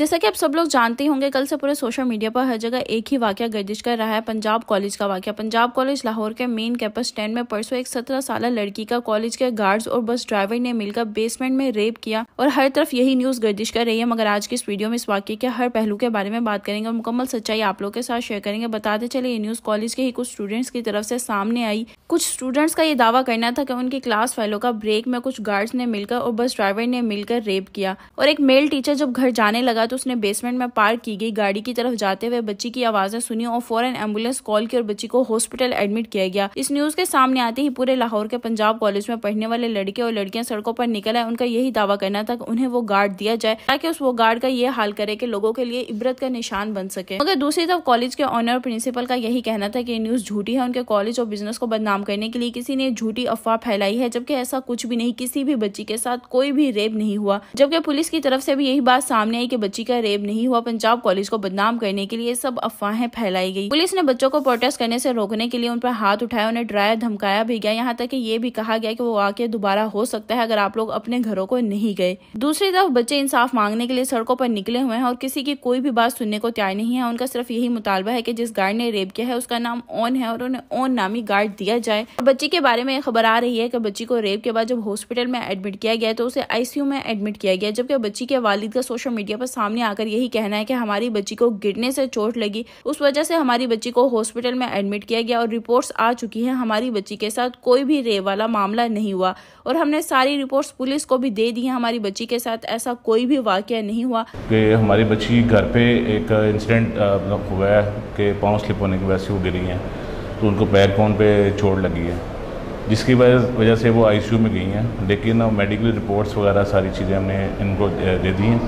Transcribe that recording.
जैसा कि आप सब लोग जानते होंगे कल से पूरे सोशल मीडिया पर हर जगह एक ही वाक्य गर्दिश कर रहा है पंजाब कॉलेज का वाक्य पंजाब कॉलेज लाहौर के मेन कैंपस स्टैंड में परसों एक सत्रह साल लड़की का कॉलेज के गार्ड्स और बस ड्राइवर ने मिलकर बेसमेंट में रेप किया और हर तरफ यही न्यूज गर्दिश कर रही है मगर आज की इस वीडियो में इस वाक्य के हर पहलू के बारे में बात करेंगे और मुकम्मल सच्चाई आप लोग के साथ शेयर करेंगे बताते चले ये न्यूज कॉलेज के ही कुछ स्टूडेंट्स की तरफ से सामने आई कुछ स्टूडेंट्स का ये दावा करना था कि उनकी क्लास फेलो का ब्रेक में कुछ गार्ड्स ने मिलकर और बस ड्राइवर ने मिलकर रेप किया और एक मेल टीचर जब घर जाने लगा बाद तो उसने बेसमेंट में पार्क की गई गाड़ी की तरफ जाते हुए बच्ची की आवाजें सुनी और फौरन एम्बुलेंस कॉल की और बच्ची को हॉस्पिटल एडमिट किया गया इस न्यूज के सामने आते ही पूरे लाहौर के पंजाब कॉलेज में पढ़ने वाले लड़के और लड़कियां सड़कों पर निकल आए उनका यही दावा करना था उन्हें वो गार्ड दिया जाए ताकि उस वो गार्ड का ये हाल करे की लोगों के लिए इबरत का निशान बन सके मगर दूसरी तरफ कॉलेज के ऑनर और प्रिंसिपल का यही कहना था की न्यूज झूठी है उनके कॉलेज और बिजनेस को बदनाम करने के लिए किसी ने झूठी अफवाह फैलाई है जबकि ऐसा कुछ भी नहीं किसी भी बच्ची के साथ कोई भी रेप नहीं हुआ जबकि पुलिस की तरफ से भी यही बात सामने आई की बच्ची बच्ची का रेप नहीं हुआ पंजाब कॉलेज को बदनाम करने के लिए सब अफवाहें फैलाई गई पुलिस ने बच्चों को प्रोटेस्ट करने से रोकने के लिए उन पर हाथ उठाया उन्हें डराया धमकाया भी गया यहाँ तक कि ये भी कहा गया कि वो वाक्य दोबारा हो सकता है अगर आप लोग अपने घरों को नहीं गए दूसरी तरफ बच्चे इंसाफ मांगने के लिए सड़कों पर निकले हुए हैं और किसी की कोई भी बात सुनने को तैयार नहीं है उनका सिर्फ यही मुतालबा है की जिस गार्ड ने रेप किया है उसका नाम ओन है और उन्हें ओन नामी गार्ड दिया जाए बच्ची के बारे में खबर आ रही है की बच्ची को रेप के बाद जब हॉस्पिटल में एडमिट किया गया तो उसे आईसीयू में एडमिट किया गया जबकि बच्ची के वालिद का सोशल मीडिया पर सामने आकर यही कहना है कि हमारी बच्ची को गिरने से चोट लगी उस वजह से हमारी बच्ची को हॉस्पिटल में एडमिट किया गया और रिपोर्ट्स आ चुकी हैं हमारी बच्ची के साथ कोई भी रे वाला मामला नहीं हुआ और हमने सारी रिपोर्ट्स पुलिस को भी दे दी है हमारी बच्ची के साथ ऐसा कोई भी वाक्य नहीं हुआ हमारी बच्ची घर पे एक इंसिडेंट मतलब हुआ है पाँव स्लिप होने की वजह से वो गिरी हैं तो उनको बैक बोन पे चोट लगी है जिसकी वजह से वो आईसीयू में गई हैं लेकिन मेडिकल रिपोर्ट्स वगैरह सारी चीज़ें हमने इनको दे दी हैं